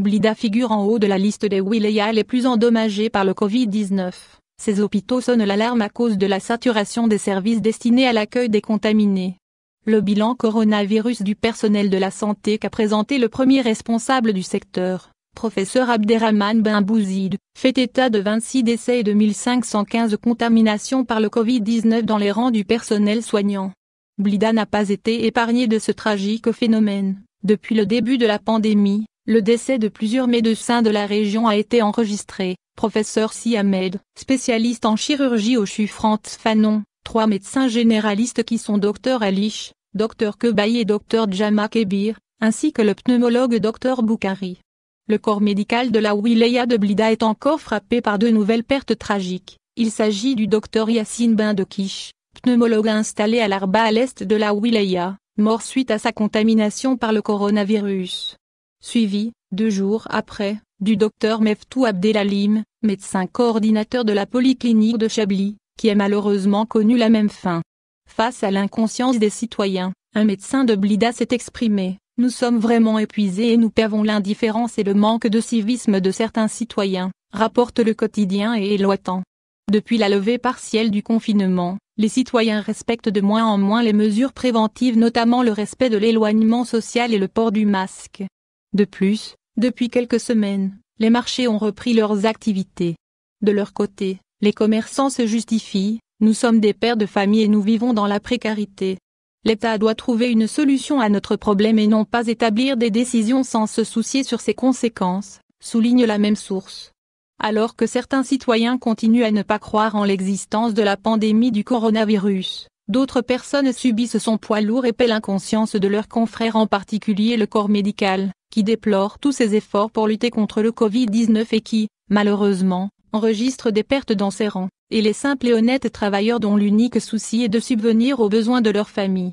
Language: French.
Blida figure en haut de la liste des wilayas les plus endommagés par le Covid-19. Ces hôpitaux sonnent l'alarme à cause de la saturation des services destinés à l'accueil des contaminés. Le bilan coronavirus du personnel de la santé qu'a présenté le premier responsable du secteur, professeur Abderrahman Ben Bouzid, fait état de 26 décès et de 1515 contaminations par le Covid-19 dans les rangs du personnel soignant. Blida n'a pas été épargné de ce tragique phénomène. Depuis le début de la pandémie, le décès de plusieurs médecins de la région a été enregistré. Professeur Siamed, spécialiste en chirurgie au CHU Fanon, trois médecins généralistes qui sont Dr Alish, docteur Kebaï et docteur Djama Kebir, ainsi que le pneumologue Dr Boukari. Le corps médical de la wilaya de Blida est encore frappé par de nouvelles pertes tragiques. Il s'agit du docteur Yassine kish pneumologue installé à l'Arba à l'est de la wilaya, mort suite à sa contamination par le coronavirus suivi, deux jours après, du docteur Meftou Abdelalim, médecin coordinateur de la polyclinique de Chablis, qui a malheureusement connu la même fin. Face à l'inconscience des citoyens, un médecin de Blida s'est exprimé. Nous sommes vraiment épuisés et nous pavons l'indifférence et le manque de civisme de certains citoyens, rapporte le quotidien et éloitant. Depuis la levée partielle du confinement, les citoyens respectent de moins en moins les mesures préventives notamment le respect de l'éloignement social et le port du masque. De plus, depuis quelques semaines, les marchés ont repris leurs activités. De leur côté, les commerçants se justifient, nous sommes des pères de famille et nous vivons dans la précarité. L'État doit trouver une solution à notre problème et non pas établir des décisions sans se soucier sur ses conséquences, souligne la même source. Alors que certains citoyens continuent à ne pas croire en l'existence de la pandémie du coronavirus, D'autres personnes subissent son poids lourd et paient l'inconscience de leurs confrères en particulier le corps médical, qui déplore tous ses efforts pour lutter contre le Covid-19 et qui, malheureusement, enregistre des pertes dans ses rangs, et les simples et honnêtes travailleurs dont l'unique souci est de subvenir aux besoins de leur famille.